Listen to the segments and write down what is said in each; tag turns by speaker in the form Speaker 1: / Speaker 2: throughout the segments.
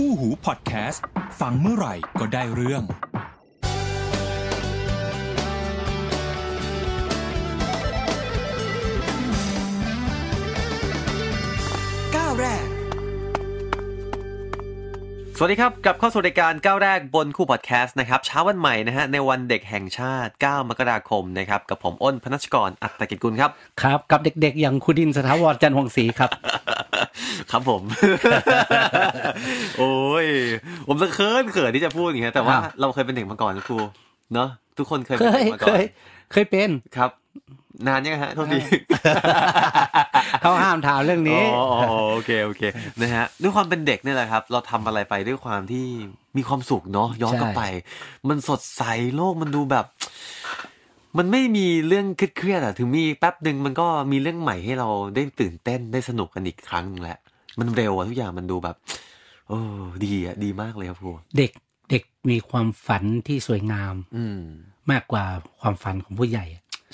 Speaker 1: คู่หูพอดแคสต์ ฟังเมื่อไหร่ก็ได้เรื่องก้าวแรก สวัสดีครับกับข้อสุดรการก้าวแรกบนคู่พอดแคสต์นะครับเช้าวันใหม่นะฮะในวันเด็กแห่งชาติ 9 มกราคมนะครับกับผมอ้นพนัชกรอัตตกิจกุลครับครับกับเด็กๆ อย่างคุณดินสถาวรจันทร์วงศรีครับครับผม โอ้ย ผมจะเขินเขินที่จะพูดอย่างเงี้ย แต่ว่าเราเคยเป็นเด็กมาก่อนครู เนาะทุกคนเคยเป็นเด็กมาก่อนเคยเป็น ครับ นานยังฮะโทษทีเขาห้ามถามเรื่องนี้โอเค โอเค นะฮะ ด้วยความเป็นเด็กนี่แหละครับ เราทำอะไรไปด้วยความที่มีความสุขเนาะ ย้อนกลับไป มันสดใส โลกมันดูแบบมันไม่มีเรื่องเครียดๆอะถึงมีแป๊บหนึ่งมันก็มีเรื่องใหม่ให้เราได้ตื่นเต้นได้สนุกกันอีกครั้งนึงและ มันเร็วอะทุกอย่างมันดูแบบ โอ้ดีอะดีมากเลยครับครูเด็กเด็ก
Speaker 2: มีความฝันที่สวยงาม อืมมากกว่าความฝันของผู้ใหญ่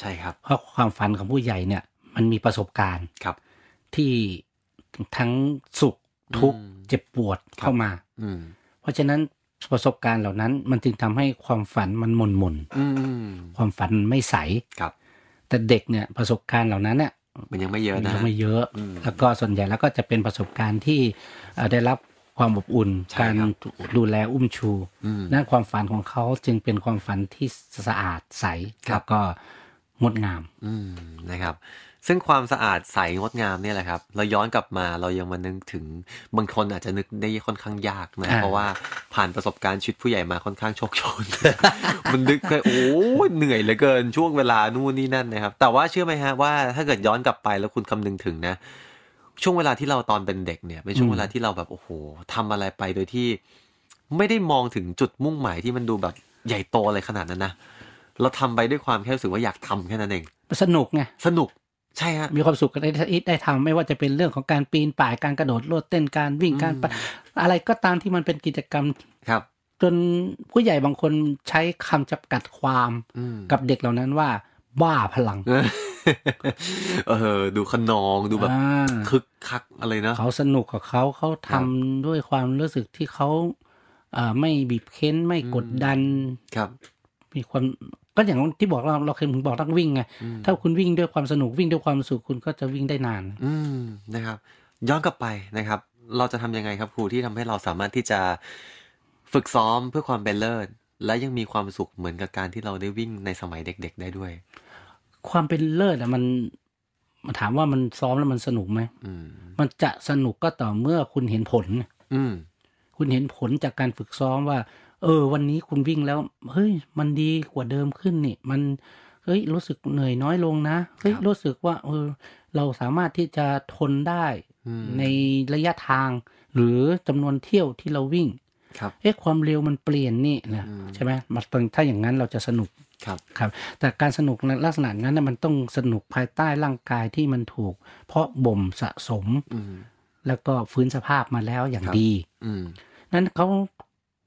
Speaker 2: ใช่ครับเพราะความฝันของผู้ใหญ่เนี่ย มันมีประสบการณ์ครับ ที่ทั้งสุขทุกข์เจ็บปวดเข้ามา อืมเพราะฉะนั้นประสบการณ์เหล่านั้นมันจึงทำให้ความฝันมันมนมนความฝันไม่ใสครับ แต่เด็กเนี่ยประสบการณ์เหล่านั้นเนี่ย
Speaker 1: มันยังไม่เยอะนะยังไ
Speaker 2: ม่เยอะ แล้วก็ส่วนใหญ่แล้วก็จะเป็นประสบการณ์ที่ได้รับความอบอุ่น การดูแลอุ้มชูนั่นความฝันของเขาจึงเป็นความฝันที่สะอาดใส แล้วก็งดงาม
Speaker 1: นะครับซึ่งความสะอาดใสงดงามเนี่ยแหละครับ เราย้อนกลับมาเรายังมานึกถึงบางคนอาจจะนึกได้ค่อนข้างยากนะเพราะว่าผ่านประสบการณ์ชีวิตผู้ใหญ่มาค่อนข้างโชคชนมันนึกไปโอ้เหนื่อยเหลือเกิน ช่วงเวลานู่นนี่นั่นนะครับ แต่ว่าเชื่อไหมฮะว่าถ้าเกิดย้อนกลับไปแล้วคุณคำนึงถึงนะ ช่วงเวลาที่เราตอนเป็นเด็กเนี่ยเป็นช่วงเวลาที่เราแบบโอ้โหทำอะไรไปโดยที่ไม่ได้มองถึงจุดมุ่งหมายที่มันดูแบบใหญ่โตอะไรขนาดนั้นนะเราทำไปด้วยความแค่รู้สึกว่าอยากทำแค่นั้นเอง
Speaker 2: สนุกไงสนุกใช่ฮะมีความสุขกัได้ได้ทำไม่ว่าจะเป็นเรื่องของการปีนป่ายการกระโดดโลดเต้นการวิ่งการอะไรก็ตามที่มันเป็นกิจกรรม ครับ จนผู้ใหญ่บางคนใช้คำจำกัดความกับเด็กเหล่านั้นว่า บ้าพลัง
Speaker 1: เออ ดูขนองดูแบบคึกคัก อะไรนะเขาสนุก
Speaker 2: กับเขาเขาทำด้วยความรู้สึกที่เขาไม่บีบเค้นไม่กดดัน ครับ มีความก็อย่างที่บอกเราเราเคยผมบอกต้องวิ่งไง ถ้าคุณวิ่งด้วยความสนุกวิ่งด้วยความสุขคุณก็จะวิ่งได้นาน อืมน
Speaker 1: ะครับ ย้อนกลับไปนะครับ เราจะทำยังไงครับ ครูที่ทำให้เราสามารถที่จะฝึกซ้อมเพื่อความเป็นเลิศ และยังมีความสุขเหมือนกับการที่เราได้วิ่งในสมัยเด็กๆได้ด้วย
Speaker 2: ความเป็นเลิศอะมันมันถามว่ามันซ้อมแล้วมันสนุกไหมมมันจะสนุกก็ต่อเมื่อคุณเห็นผล อืคุณเห็นผลจากการฝึกซ้อมว่าเออ วันนี้คุณวิ่งแล้วเฮ้ยมันดีกว่าเดิมขึ้นนี่มันเฮ้ยรู้สึกเหนื่อยน้อยลงนะเฮ้ยรู้สึกว่า เออเราสามารถที่จะทนได้ในระยะทาง หรือจำนวนเที่ยวที่เราวิ่งครับเอ๊ะความเร็วมันเปลี่ยนนี่นะใช่ไหมมาตอนถ้าอย่างนั้นเราจะสนุกครับครับ แต่การสนุกในลักษณะนั้นนะมันต้องสนุกภายใต้ร่างกายที่มันถูก เพราะบ่มสะสมแล้วก็ฟื้นสภาพมาแล้วอย่างดีนั้นเขา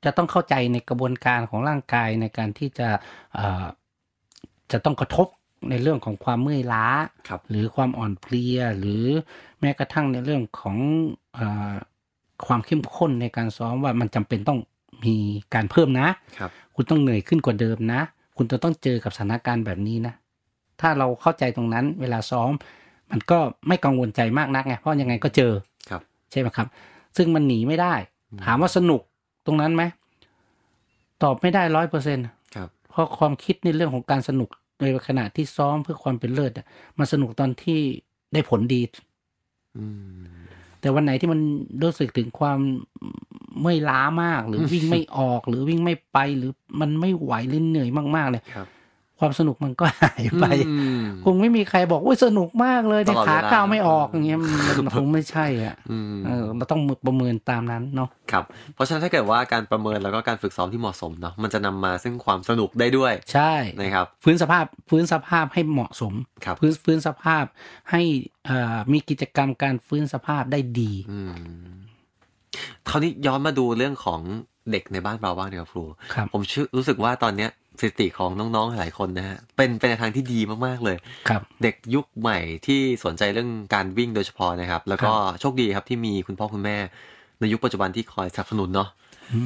Speaker 2: จะต้องเข้าใจในกระบวนการของร่างกายในการที่จะจะต้องกระทบในเรื่องของความเมื่อยล้าครับ หรือความอ่อนเพลีย หรือแม้กระทั่งในเรื่องของอความเข้มข้นในการซ้อมว่ามันจำเป็นต้องมีการเพิ่มนะ ครับ คุณต้องเหนื่อยขึ้นกว่าเดิมนะ คุณจะต้องเจอกับสถานการณ์แบบนี้นะ ถ้าเราเข้าใจตรงนั้นเวลาซ้อม มันก็ไม่กังวลใจมากนักไง เพราะยังไงก็เจอครับ ใช่ไหมครับ ซึ่งมันหนีไม่ได้ ถามว่าสนุกตรงนั้นไหมตอบไม่ได้ร้อยเปอร์เซ็นต์เพราะความคิดในเรื่องของการสนุกในขณะที่ซ้อมเพื่อความเป็นเลิศมันสนุกตอนที่ได้ผลดีแต่วันไหนที่มันรู้สึกถึงความเมื่อยล้ามาก หรือวิ่งไม่ออก หรือวิ่งไม่ไป หรือมันไม่ไหวหรือเหนื่อยมาก ๆเลยความสนุกมันก็หายไปคงไม่มีใครบอกว่าสนุกมากเลยในขาก้าวไม่ออกอย่างเงี้ยมันคงไม่ใช่ อ่ะเออ มันต้องประเมินตามนั้นเนาะ
Speaker 1: ครับเพราะฉะนั้นถ้าเกิดว่าการประเมินแล้วก็การฝึกซ้อมที่เหมาะสม เนาะมันจะนำมาซึ่งความสนุกได้ด้วย ใช่นะครับ
Speaker 2: ฟื้นสภาพฟื้นสภาพให้เหมาะสมครับฟื้นื้นสภาพให้มีกิจกรรมการฟื้นสภาพได้ดี
Speaker 1: คราวนี้ย้อนมาดูเรื่องของเด็กในบ้านเราบ้างเดียวครูผมรู้สึกว่าตอนเนี้ยสถิติของน้องๆหลายคนนะฮะเป็นเป็นทางที่ดีมากๆเลย ครับ เด็กยุคใหม่ที่สนใจเรื่องการวิ่งโดยเฉพาะนะครับ แล้วก็โชคดีครับที่มีคุณพ่อคุณแม่ ในยุคปัจจุบันที่คอยสนับสนุนเนาะ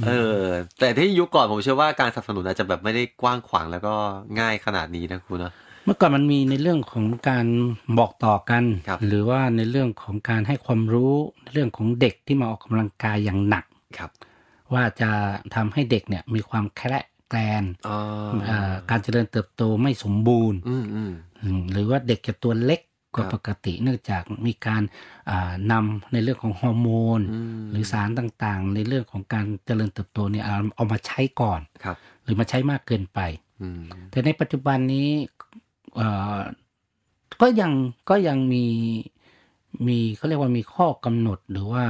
Speaker 1: เออ แต่ที่ยุคก่อนผมเชื่อว่าการสนับสนุนอาจจะแบบไม่ได้กว้างขวางแล้วก็ง่ายขนาดนี้นะครูเนาะ
Speaker 2: เมื่อก่อนมันมีในเรื่องของการบอกต่อกันรหรือว่าในเรื่องของการให้ความรู้เรื่องของเด็กที่มาออกกำลังกายอย่างหนักครับ ว่าจะทำให้เด็กเนี่ยมีความแข็งแกลนการเจริญเติบโตไม่สมบูรณ์หรือว่าเด็กจะตัวเล็กกว่าปกติ เนื่องจากมีการนำในเรื่องของฮอร์โมน หรือสารต่างๆ ในเรื่องของการเจริญเติบโตเนี่ยเอามาใช้ก่อนหรือมาใช้มากเกินไปแต่ในปัจจุบันนี้ก็ยังก็ยังมีมีเขาเรียกว่ามีข้อกำหนด หรือว่า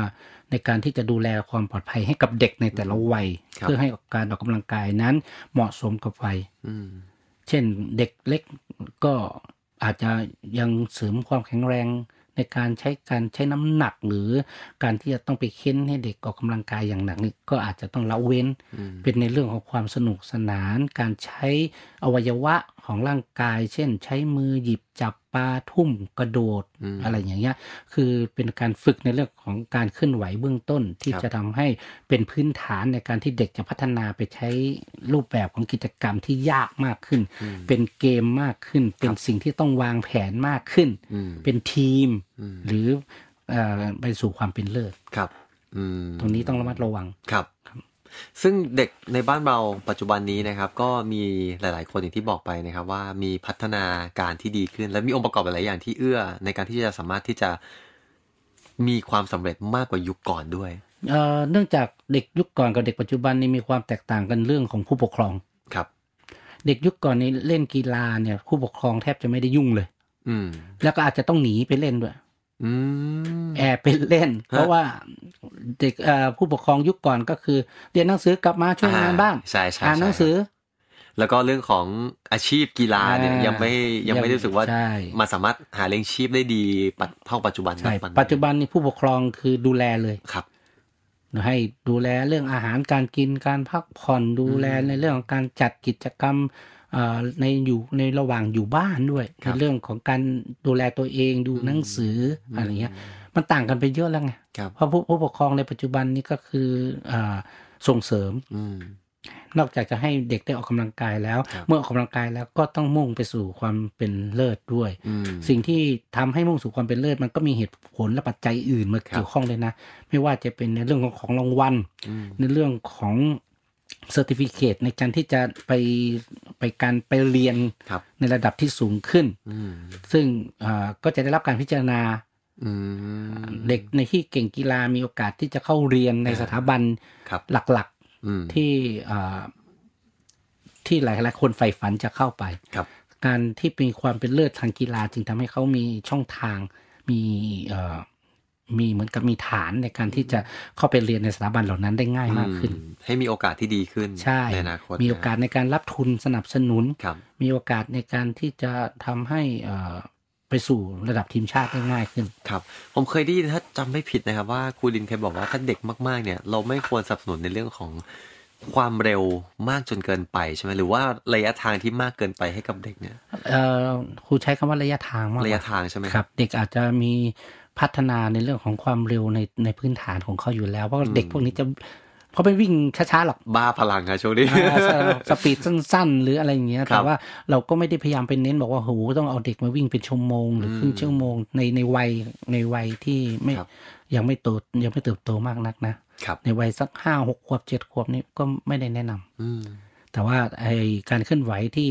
Speaker 2: ในการที่จะดูแลความปลอดภัยให้กับเด็กในแต่ละวัย เพื่อให้การออกกำลังกายนั้น เหมาะสมกับวัยเช่นเด็กเล็กก็อาจจะยังเสริมความแข็งแรง ในการใช้การใช้น้ำหนัก หรือ การที่จะต้องไปเค้นให้เด็กออกกำลังกายอย่างหนักนี่ก็อาจจะต้องละเว้น เป็นในเรื่องของความสนุกสนาน การใช้อวัยวะของร่างกายเช่น ใช้มือหยิบจับปลาทุ่มกระโดดอะไรอย่างเงี้ยคือเป็นการฝึกในเรื่องของการเคลื่อนไหวเบื้องต้นที่จะทำให้เป็นพื้นฐานในการที่เด็กจะพัฒนาไปใช้รูปแบบของกิจกรรมที่ยากมากขึ้นเป็นเกมมากขึ้นเป็นสิ่งที่ต้องวางแผนมากขึ้นเป็นทีมหรือไปสู่ความเป็นเลิศครับตรงนี้ต้องระมัดระวัง
Speaker 1: ครับซึ่งเด็กในบ้านเราปัจจุบันนี้นะครับ ก็มีหลาย ๆคนอย่างที่บอกไปนะครับ ว่ามีพัฒนาการที่ดีขึ้น และมีองค์ประกอบหลายอย่างที่เอื้อในการที่จะสามารถที่จะมีความสำเร็จมากกว่ายุคก่อนด้วย
Speaker 2: เนื่องจากเด็กยุคก่อนกับเด็กปัจจุบันนี้มีความแตกต่างกันเรื่องของผู้ปกครองครับ เด็กยุคก่อนนี้เล่นกีฬาเนี่ย ผู้ปกครองแทบจะไม่ได้ยุ่งเลย อืม แล้วก็อาจจะต้องหนีไปเล่นด้วยแอบไปเล่น เพราะว่าเด็กผู้ปกครองยุคก่อนก็คือเรียนหนังสือกลับมาช่วยงานบ้านอ่านหนังสือ
Speaker 1: แล้วก็เรื่องของอาชีพกีฬาเนี่ยยังไม่ยังไม่รู้สึกว่ามาสามารถหาเลี้ยงชีพ ได้ดีปัจเท่าปัจจุบันใช่ปัจจุบันน
Speaker 2: ี่ผู้ปกครองคือดูแลเลยครับให้ดูแลเรื่องอาหารการกินการพักผ่อนดูแลในเรื่องของการจัดกิจกรรมในอยู่ในระหว่างอยู่บ้านด้วยในเรื่องของการดูแลตัวเองดูหนังสืออะไรเงี้ย มันต่างกันไปเยอะแล้วไงเพราะผู้ปกครองในปัจจุบันนี้ก็คืออส่งเสริม นอกจากจะให้เด็กได้ออกกำลังกายแล้ว เมื่อออกกำลังกายแล้วก็ต้องมุ่งไปสู่ความเป็นเลิศด้วยสิ่งที่ทำให้มุ่งสู่ความเป็นเลิศ มันก็มีเหตุผลและปัจจัยอื่นมาเกี่ยวข้องเลยนะ ไม่ว่าจะเป็นในเรื่องของของรางวัลในเรื่องของเซอร์ติฟิเคตในการที่จะไปไปการไปเรียนในระดับที่สูงขึ้น ซึ่งก็จะได้รับการพิจารณาเด็กในที่เก่งกีฬามีโอกาสที่จะเข้าเรียนในสถาบันหลักๆที่ที่หลายๆคนใฝ่ฝันจะเข้าไปการที่มีความเป็นเลือดทางกีฬาจึงทำให้เขามีช่องทาง มีมีเหมือนกับมีฐานในการที่จะเข้าไปเรียนในสถาบันเหล่านั้นได้ง่ายมากขึ้น
Speaker 1: ให้มีโอกาสที่ดีขึ้นใช่ในอนาคตมีโอกาส
Speaker 2: ในการรับทุนสนับสนุนมีโอกาสในการที่จะทำให้ไปสู่ระดับทีมชาติได้ง่ายขึ้น
Speaker 1: ครับ ผมเคยได้ยินถ้าจำไม่ผิดนะครับว่าครูลินเคยบอกว่า ถ้าเด็กมากๆเนี่ย เราไม่ควรสนับสนุนในเรื่องของ ความเร็วมากจนเกินไปใช่ไหมหรือว่าระยะทางที่มากเกินไปให้กับเด็กเนี่ย
Speaker 2: ครูใช้คำว่าระยะทางมากระยะทางใช่ไหมครับเด็กอาจจะมีพัฒนาในเรื่องของความเร็วในในพื้นฐานของเขาอยู่แล้วเพราะเด็กพวกนี้จะเขาไม่วิ่งช้าๆหรอก
Speaker 1: บ้าพลังอะช่วงนี้สปีด
Speaker 2: สั้นๆ หรืออะไรอย่างเงี้ยแต่ว่าเราก็ไม่ได้พยายามไปเน้นบอกว่าโหต้องเอาเด็กมาวิ่งเป็นชั่วโมง หรือครึ่งชั่วโมงในในวัยในวัยที่ไม่ยังไม่โตยังไม่เติบโตมากนักนะ ในวัยสักห้าหกขวบเจ็ดขวบนี่ก็ไม่ได้แนะนำแต่ว่าไอการเคลื่อนไหวที่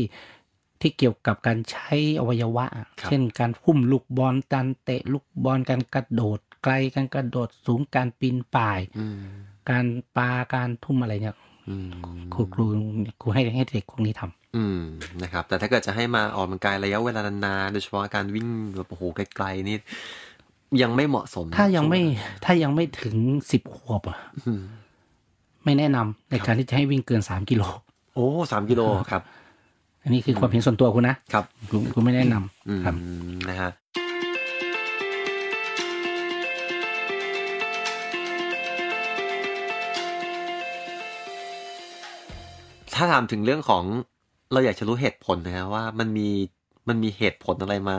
Speaker 2: ที่เกี่ยวกับการใช้อวัยวะ เช่นการพุ่มลูกบอลการเตะลูกบอลการกระโดดไกลการกระโดดสูงการปีนป่ายการปลาการทุ่มอะไรเนี่ยครูครูครูให้ให้เด็กพวกนี้ทำ
Speaker 1: อืมนะครับ แต่ถ้าเกิดจะให้มาออกกำลังกายระยะเวลานานโดยเฉพาะการวิ่งแบบโอ้โหไกลๆนี่ ยังไม่เหมาะสม ถ้ายังไม่
Speaker 2: ถ้ายังไม่ถึงสิบขวบอ่ะไม่แนะนำ ในการที่จะให้วิ่งเกินสามกิโล โอ
Speaker 1: ้สามกิโลครับ อันน
Speaker 2: ี้คือความเห็นส่วนตัวคุณนะ ครับคุณไม่แนะน
Speaker 1: ำครับนะฮะถ้าถามถึงเรื่องของเราอยากจะรู้เหตุผลนะครว่ามันมีมันมีเหตุผลอะไรมา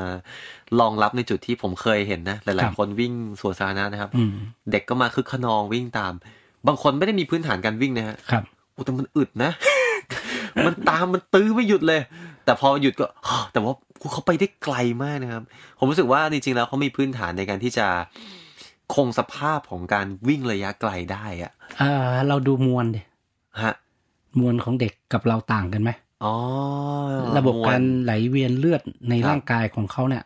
Speaker 1: รองรับในจุดที่ผมเคยเห็นนะหลายๆคนวิ่งสวนสาธารณะนะครับเด็กก็มาคึกขนองวิ่งตาม บางคนไม่ได้มีพื้นฐานการวิ่งนะฮะครับอุแต่มันอึดนะ มันตามมันตื้อไม่หยุดเลย แต่พอหยุดก็ แต่ว่าเขาไปได้ไกลมากนะครับผมรู้สึกว่าจริงๆแล้วเขามีพื้นฐานในการที่จะคงสภาพของการวิ่งระยะไกลได้อะ
Speaker 2: อ่ะเราดูมวลดิฮะมวลของเด็กกับเราต่างกันไหม
Speaker 1: อ๋อ ระบบการไ
Speaker 2: หลเวียนเลือดในร่างกายของเขาเนี่ย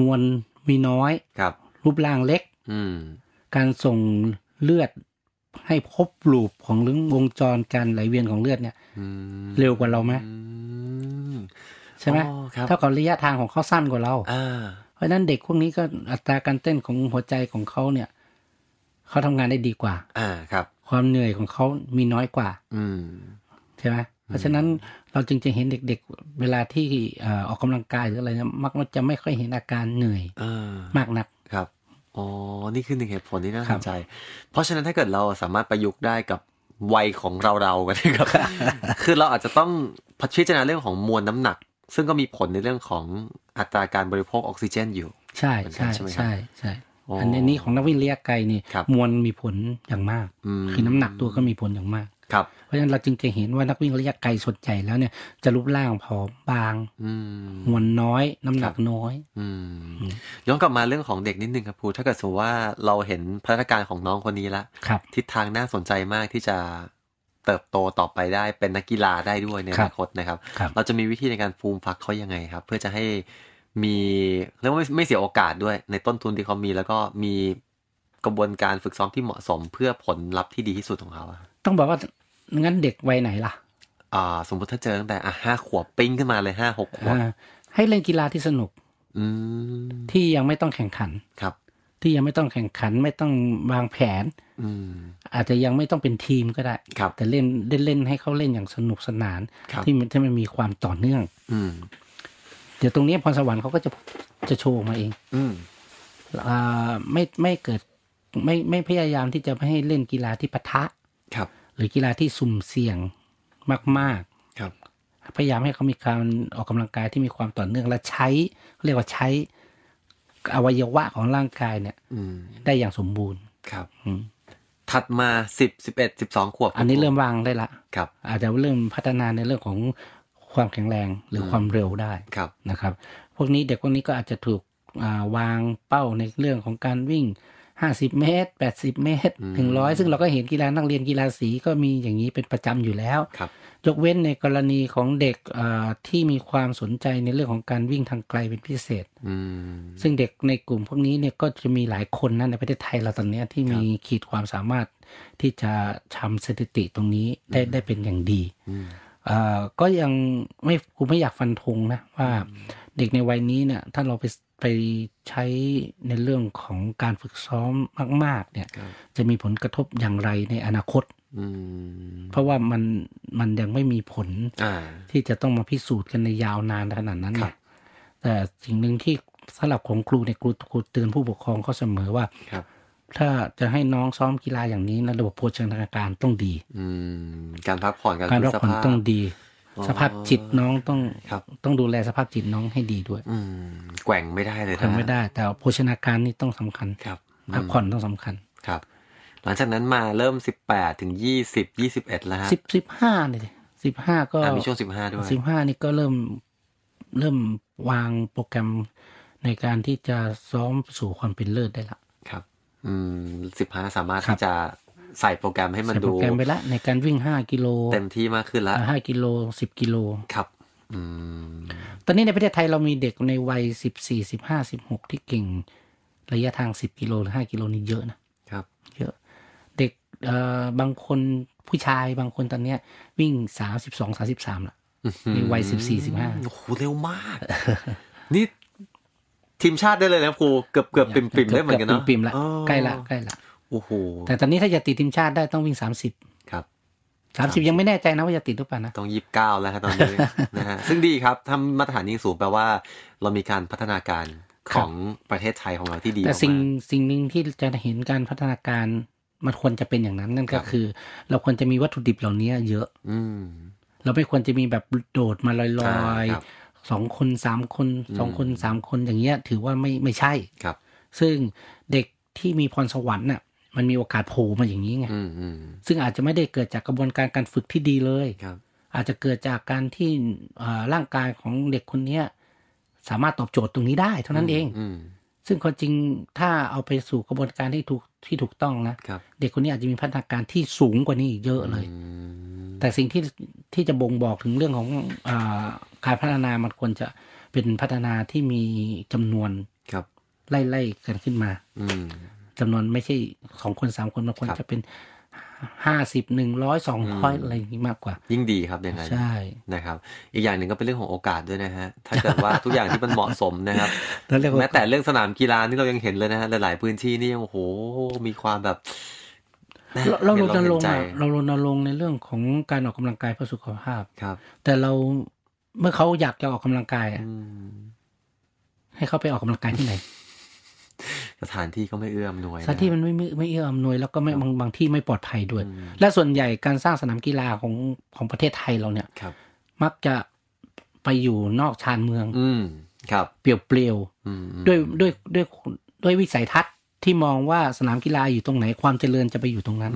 Speaker 2: มวลมีน้อยครับ รูปร่างเล็กการส่งเลือดให้ครบลูปของลึงวงจรการไหลเวียนของเลือดเนี่ยเร็วกว่าเราไหมใช่ไหมเท่ากับระยะทางของเขาสั้นกว่าเราเพราะนั้นเด็กพวกนี้ก็อัตราการเต้นของหัวใจของเขาเนี่ยเขาทำงานได้ดีกว่า อ่าครับความเหนื่อยของเขามีน้อยกว่าอใช่ไหมเพราะฉะนั้นเราจึงจะเห็นเด็กๆเวลาที่ออกกำลังกายหรืออะไรเนี่ยมักจะไม่ค่อยเห็นอาการเหนื่อยอมากนักครับ
Speaker 1: อ๋อนี่คือหนึ่งเหตุผลที่น่าสนใจ เพราะฉะนั้นถ้าเกิดเราสามารถประยุกต์ได้กับวัยของเราเรากันครับ คือเราอาจจะต้องพิจารณาเรื่องของมวลน้ำหนัก ซึ่งก็มีผลในเรื่องของอัตราการบริโภคออกซิเจนอยู่
Speaker 2: ใช่ใช่ใช่ใช่อันนี้ของนักวิทยาไกลนี่มวลมีผลอย่างมากคือน้ำหนักตัวก็มีผลอย่างมาก ครับเพราะฉะนั้นเราจึงจะเห็นว่านักวิ่งระยะไกลสดนใจแล้วเนี่ยจะรูปร่างผอมบางมวลน้อย น้ำหนักน้อย
Speaker 1: ย้อนกลับมาเรื่องของเด็กนิดนึงครับครูถ้าเกิดสมมติว่าเราเห็นพัฒนาการของน้องคนนี้ละทิศทางน่าสนใจมากที่จะเติบโตต่อไปได้เป็นนักกีฬาได้ด้วยในอนาคตนะครับ เราจะมีวิธีในการฟูมฟักเขายังไงครับเพื่อจะให้มีเรียกว่าไม่เสียโอกาสด้วยในต้นทุนที่เขา มีแล้วก็มีกระบวนการฝึกซ้อมที่เหมาะสมเพื่อผลลัพธ์ที่ดีที่สุดของเขา
Speaker 2: ต้องบอกว่างั้นเด็กวัยไหนล่ะ
Speaker 1: อ่า สมมติถ้าเจอตั้งแต่อ่ะห้าขวบปิ้งขึ้นมาเลยห้าหกขวบ
Speaker 2: ให้เล่นกีฬาที่สนุก อืที่ยังไม่ต้องแข่งขันครับ ที่ยังไม่ต้องแข่งขันไม่ต้องวางแผน อือาจจะยังไม่ต้องเป็นทีมก็ได้ครับแต่เล่นเล่นเล่นให้เขาเล่นอย่างสนุกสนานที่มันที่มันมีความต่อเนื่อง อืเดี๋ยวตรงนี้พรสวรรค์เขาก็จะจะโชว์มาเอง อืมอไม่ไม่เกิดไม่ไม่พยายามที่จะไม่ให้เล่นกีฬาที่ปะทะ ครับ หรือกีฬาที่สุ่มเสี่ยงมากๆ ครับ พยายามให้เขามีการออกกำลังกายที่มีความต่อเนื่อง และใช้เรียกว่าใช้อวัยวะของร่างกายเนี่ยอืได้อย่างสมบูรณ์ ครับ
Speaker 1: อืถัดมาสิบสิบเอ็ดสิบสองขวบ อันนี้เ
Speaker 2: ริ่มวางได้ละ ครับ อาจจะเริ่มพัฒนาในเรื่องของความแข็งแรงหรือความเร็วได้นะครับ พวกนี้เด็กพวกนี้ก็อาจจะถูกวางเป้าในเรื่องของการวิ่ง50 เมตร 80 เมตร ถึงร้อยซึ่งเราก็เห็นกีฬานักเรียนกีฬาสีก็มีอย่างนี้เป็นประจำอยู่แล้วยกเว้นในกรณีของเด็กที่มีความสนใจในเรื่องของการวิ่งทางไกลเป็นพิเศษซึ่งเด็กในกลุ่มพวกนี้เนี่ยก็จะมีหลายคนนะในประเทศไทยเราตอนนี้ที่มีขีดความสามารถที่จะทำสถิติตรงนี้ได้ได้เป็นอย่างดีก็ยังไม่กูไม่อยากฟันธงนะ ว่าเด็กในวัยนี้เนี่ย ถ้าเราไปไปใช้ในเรื่องของการฝึกซ้อมมาก ๆ เนี่ย จะมีผลกระทบอย่างไรในอนาคตเพราะว่ามันมันยังไม่มีผลที่จะต้องมาพิสูจน์กันในยาวนานขนาดนั้นนยแต่สิ่งหนึ่งที่สำหรับของครูเนี่ยครูครูเตือนผู้ปกครองเขาเสมอว่าถ้าจะให้น้องซ้อมกีฬาอย่างนี้นะระบบโภชนาการต้องดี
Speaker 1: อืการพักผ่อนการพักผ่อนต้องดี สภาพจิตน้
Speaker 2: องต้องต้องดูแลสภาพจิตน้องให้ดีด้วย อื
Speaker 1: แกว่งไม่ได้เลยแกว่งไม่ได้
Speaker 2: แต่โภชนาการนี่ต้องสำคัญครับพักผ่อนต้องสำคัญ
Speaker 1: ครับ หลังจากนั้นมาเริ่มสิบแปดถึงยี่สิบยี่สิบเอ็ดแล้วฮะสิบ
Speaker 2: สิบห้าเลยสิบห้าก็มีช่วงสิบห้าด้วยสิบห้านี่ก็เริ่มเริ่มวางโปรแกรมในการที่จะซ้อมสู่ความเป็นเลิศได้ละ
Speaker 1: ครับสิบห้าสามารถที่จะใส่โปรแกรมให้มันดูโปรแกรมไปละ
Speaker 2: ในการวิ่งห้ากิโลเต
Speaker 1: ็มที่มากขึ้นละห้า
Speaker 2: กิโลสิบกิโลครับตอนนี้ในประเทศไทยเรามีเด็กในวัยสิบสี่สิบห้าสิบหกที่เก่ง ระยะทางสิบกิโลหรือห้ากิโลนี่เยอะนะครับเยอะเด็กบางคนผู้ชายบางคนตอนเนี้ย วิ่งสามสิบสองสาสิบสามละ
Speaker 1: ในวัยสิบสี่สิบห้าโอ้โหเร็วมากนี่ทีมชาติได้เลยนะครูเกือบเกือบปิ่มปิ่มได้เหมือนกันเนาะปิ่มละใกล้ละใกล้ละโอ้โหแต่
Speaker 2: ตอนนี้ถ้าจะติดทีมชาติได้ต้องวิ่งสามสิบครับสามสิบยังไม่แน่ใจนะว่าจะติดหรือเปล่านะ
Speaker 1: ต้องยีิบเก้าแล้วครับตอนนี้นะฮะ ซึ่งดีครับทำมาตรฐานนี้สูงแปลว่า เรามีการพัฒนาการของประเทศไทยของเราที่ดีแต่สิ่ง
Speaker 2: สิ่งหนึ่งที่จะเห็นการพัฒนาการมันควรจะเป็นอย่างนั้นนั่นก็คือ เราควรจะมีวัตถุดิบเหล่านี้เยอะ อืเราไม่ควรจะมีแบบโดดมาลอยสองคนสามคนสองคนสามคนอย่างเงี้ย ถือว่าไม่ไม่ใช่ครับ ซึ่งเด็กที่มีพรสวรรค์น่ะมันมีโอกาสโผล่มาอย่างนี้ไงซึ่งอาจจะไม่ได้เกิดจากกระบวนการการฝึกที่ดีเลยครับ อาจจะเกิดจากการที่ร่างกายของเด็กคนเนี้ยสามารถตอบโจทย์ตรงนี้ได้ เท่านั้นเองซึ่งความจริงถ้าเอาไปสู่กระบวนการที่ถูกที่ถูกต้องนะเด็กคนนี้อาจจะมีพัฒนาการที่สูงกว่านี้ เยอะเลยแต่สิ่งที่ที่จะบ่งบอกถึงเรื่องของการพัฒนามันควรจะเป็นพัฒนาที่มีจำนวนครับไล่ๆ กันขึ้นมา อืจำนวนไม่ใช่สองคนสามคนมันควรจะเป็นห้าสิบหนึ่งร้อยสองร้อยอะไร่งนี้มากกว่า
Speaker 1: ยิ่งดีครับอย่างนั้นใช่นะครับ อีกอย่างหนึ่งก็เป็นเรื่องของโอกาสด้วยนะฮะถ้าเกิดว่าทุกอย่างที่มันเหมาะสมนะครับแม้แต่เรื่องสนามกีฬานี่เรายังเห็นเลยนะฮะหลายๆพื้นที่นี่ยังโอ้โหมีความแบบ เรารารงลงเ
Speaker 2: รารณรงในเรื่องของการออกกำลังกายเพื่อสุขภาพครับ แต่เราเมื่อเขาอยากจะออกกำลังกายอ่ะให้เขาไปออกกำลังกายที่ไหน
Speaker 1: สถานที่ก็ไม่เอื้ออำนวยสถานที่มันไม่
Speaker 2: ไม่เอื้ออำนวยแล้วก็ไม่บางบางที่ไม่ปลอดภัยด้วย และส่วนใหญ่การสร้างสนามกีฬาของของประเทศไทยเราเนี่ยครับ มักจะไปอยู่นอกชานเมือง
Speaker 1: อืครับ เปลี่ยวเปลี
Speaker 2: ่ยวด้วยด้วยด้วยด้วยวิสัยทัศน์ที่มองว่าสนามกีฬาอยู่ตรงไหนความเจริญจะไปอยู่ตรงนั้น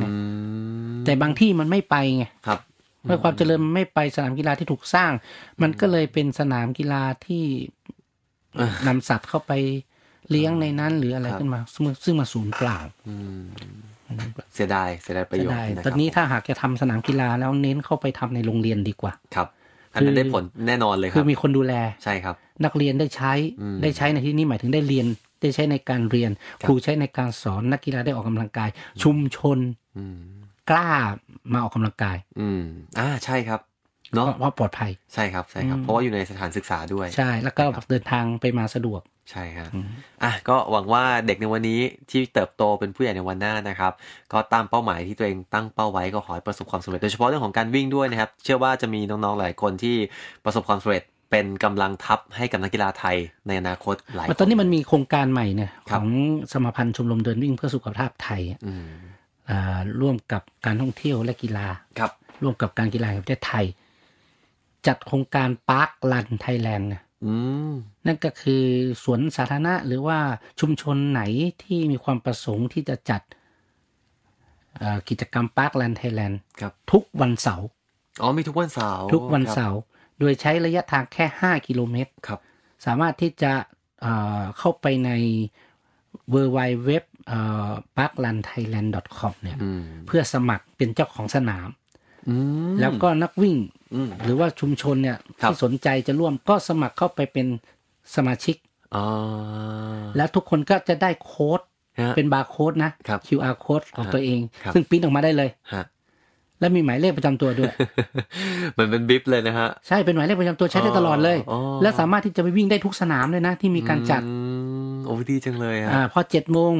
Speaker 2: แต่บางที่มันไม่ไปไงครับเมื่อความเจริญไม่ไปสนามกีฬาที่ถูกสร้าง มันก็เลยเป็นสนามกีฬาที่นำสัตว์เข้าไปเลี้ยงในนั้นหรืออะไรขึ้นมา ซึ่งมาสูญเปล่า
Speaker 1: เสียดายเสียดายประโยชน์ตอนนี้ถ
Speaker 2: ้าหากจะทำสนามกีฬาแล้วเน้นเข้าไปทำในโรงเรียนดี
Speaker 1: กว่า ครับอันนั้นได้ผล แน่นอนเลยครับคือมีคนดูแลใช่ครับ
Speaker 2: นักเรียนได้ใช้ ได้ใช้ในที่นี้หมายถึงได้เรียนได้ใช้ในการเรียน ครูใช้ในการสอนนักกีฬาได้ออกกำลังกาย ชุมชนกล้ามาออกกำลังกาย
Speaker 1: อืม อ่า ใช่ครับเนาะพราปลอดภัย ใช่ครับ ใช่ครับ เพราะว่าอยู่ในสถานศึกษาด้วย ใ
Speaker 2: ช่ แล้วก็เดินทางไปมาสะด
Speaker 1: วก ใช่ครับ อ่ะก็หวังว่าเด็กในวันนี้ที่เติบโตเป็นผู้ใหญ่ในวันหน้านะครับ ก็ตามเป้าหมายที่ตัวเองตั้งเป้าไว้ก็ขอให้ประสบความสำเร็จ โดยเฉพาะเรื่องของการวิ่งด้วยนะครับ เชื่อว่าจะมีน้องๆหลายคนที่ประสบความสำเร็จเป็นกำลังทัพให้กับนักกีฬาไทยในอนาคตหลายตอนนี้
Speaker 2: มันมีโครงการใหม่เนี่ยของสมาพันธ์ชมรมเดินวิ่งเพื่อสุขภาพไทยร่วมกับการท่องเที่ยวและกีฬา ครับ ร่วมกับการกีฬาแห่งประเทศไทย จัดโครงการปาร์คลันไทยแลนด์นั่นก็คือสวนสาธารณะหรือว่าชุมชนไหนที่มีความประสงค์ที่จะจัดกิจกรรมปาร์คลันไทยแลนด์ทุกวันเสาร์
Speaker 1: อ๋อ มีทุกวันเสาร์ ทุกวันเสาร์
Speaker 2: โดยใช้ระยะทางแค่ 5 กิโลเมตรครับ สามารถที่จะเข้าไปใน w w w p a r k l a n t h a i l a n d c o m เนี่ยเพื่อสมัครเป็นเจ้าของสนามแล้วก็นักวิ่งหรือว่าชุมชนเนี่ย ที่สนใจจะร่วมก็สมัครเข้าไปเป็นสมาชิกแล้วทุกคนก็จะได้โค้ด เป็นบาร์โค้ดนะ QR
Speaker 1: โค้ดของตัวเอง ซึ่งปิ้น
Speaker 2: ออกมาได้เลยและมีหมายเลขประจำตัวด้วย
Speaker 1: มันเป็นบิฟเลยนะฮะ
Speaker 2: ใช่เป็นหมายเลขประจำตัวใช้ได้ตลอดเลยและสามารถที่จะไปวิ่งได้ทุกสนามเลยนะ ที่มีการจัด
Speaker 1: โอ้ดีจังเลยอ่ะ
Speaker 2: พอเจ็ดโมง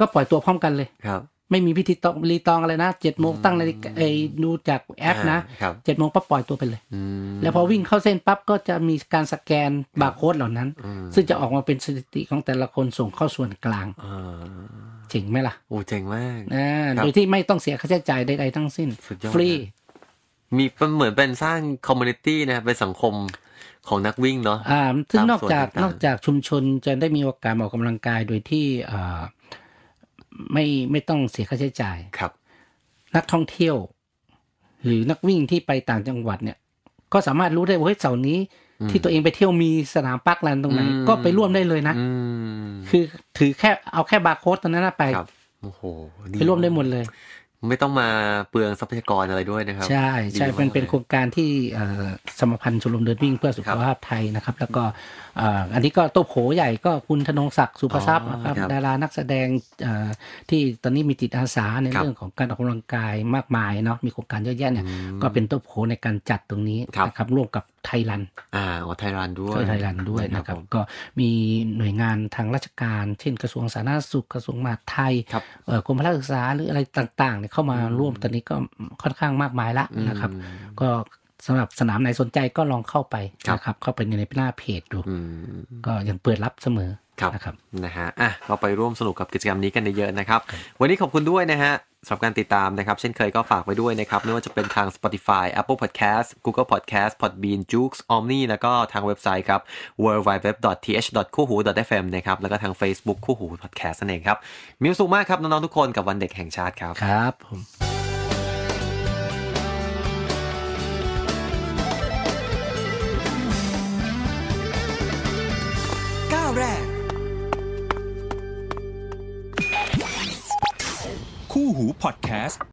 Speaker 2: ก็ปล่อยตัวพร้อมกันเลย ครับ ไม่มีพิธีตองรีตองอะไรนะเจ็ดโมงตั้งในไอ้ดูจากแอปนะ เจ็ดโมงปั๊บปล่อยตัวไปเลย แล้วพอวิ่งเข้าเส้นปั๊บก็จะมีการสแกนบาร์โค้ดเหล่านั้น ซึ่งจะออกมาเป็นสถิติของแต่ละคนส่งเข้าส่วนกลางเจ๋งไหมล่ะ
Speaker 1: โอ้เจ๋งมาก
Speaker 2: อ่าโดยที่ไม่ต้องเสียค่าใช้จ่ายใดๆทั้งสิ้น ฟรี
Speaker 1: มีเหมือนเป็นสร้างคอมมูนิตี้นะครับเป็นสังคมของนักวิ่งเนาะอ่าซึ่งนอกจาก
Speaker 2: นอกจากชุมชนจะได้มีโอกาสออกกำลังกายโดยที่อ่าไม่ไม่ต้องเสียค่าใช้จ่ายครับ นักท่องเที่ยว หรือนักวิ่งที่ไปต่างจังหวัดเนี่ย ก็สามารถรู้ได้ว่าเฮ้ย เสาร์นี้ ที่ตัวเองไปเที่ยวมีสนามปาร์คลันตรงไหนก็ไปร่วมได้เลยนะคือถือแค่เอาแค่บาร์โค้ดตรงนั้นไป
Speaker 1: โอ้โหไปร่วมได้หมดเลยไม่ต้องมาเปลืองทรัพยากรอะไรด้วยนะครับ ใช่ใช่มันเป็นโคร
Speaker 2: งการที่สมพันธ์ชมรมเดินวิ่งเพื่อสุขภาพไทยนะครับ แล้วก็อันนี้ก็โต๊ะโผใหญ่ก็คุณธนงศักดิ์สุภทรัพย์นะครับดารานักแสดงที่ตอนนี้มีจิตอาสาในเรื่องของการออกกำลังกายมากมายเนาะมีโครงการเยอะแยะเนี่ยก็เป็นโต๊ะโผในการจัดตรงนี้นะครับร่วมกับไทยรัน
Speaker 1: อ่าอ๋อไทยรันด้วยวยไทยรัน
Speaker 2: ด้วย นะครับ ก็มีหน่วยงานทางราชการเช่นกระทรวง สาธารณสุขกระทรวง มหาดไทยกรมพระศึกษาหรืออะไรต่างๆ เนี่ย เข้ามาร่วมตอนนี้ก็ค่อนข้างมากมายละนะครับ ก็สำหรับสนามไหนสนใจก็ลองเข้าไปนะครับเข้าไปในหน้าเพจดูก็ยังเปิดรับเสมอ
Speaker 1: ครับนะครับนะฮะอ่ะเราไปร่วมสนุกกับกิจกรรมนี้กันเยอะนะครับ วันนี้ขอบคุณด้วยนะฮะสำหรับการติดตามนะครับ เช่นเคยก็ฝากไว้ด้วยนะครับไม่ว่าจะเป็นทาง Spotify Apple Podcast Google Podcast Podbean j k e s Omni แล้วก็ทางเว็บไซต์ครับ www.th.kuhu.fm o r l นะครับแล้วก็ทาง Facebook คู่หู Podcast นั่นเองครับ มีสุขมากครับน้องๆทุกคนกับวันเด็กแห่งชาติครับครับผมหูพอดแคสต์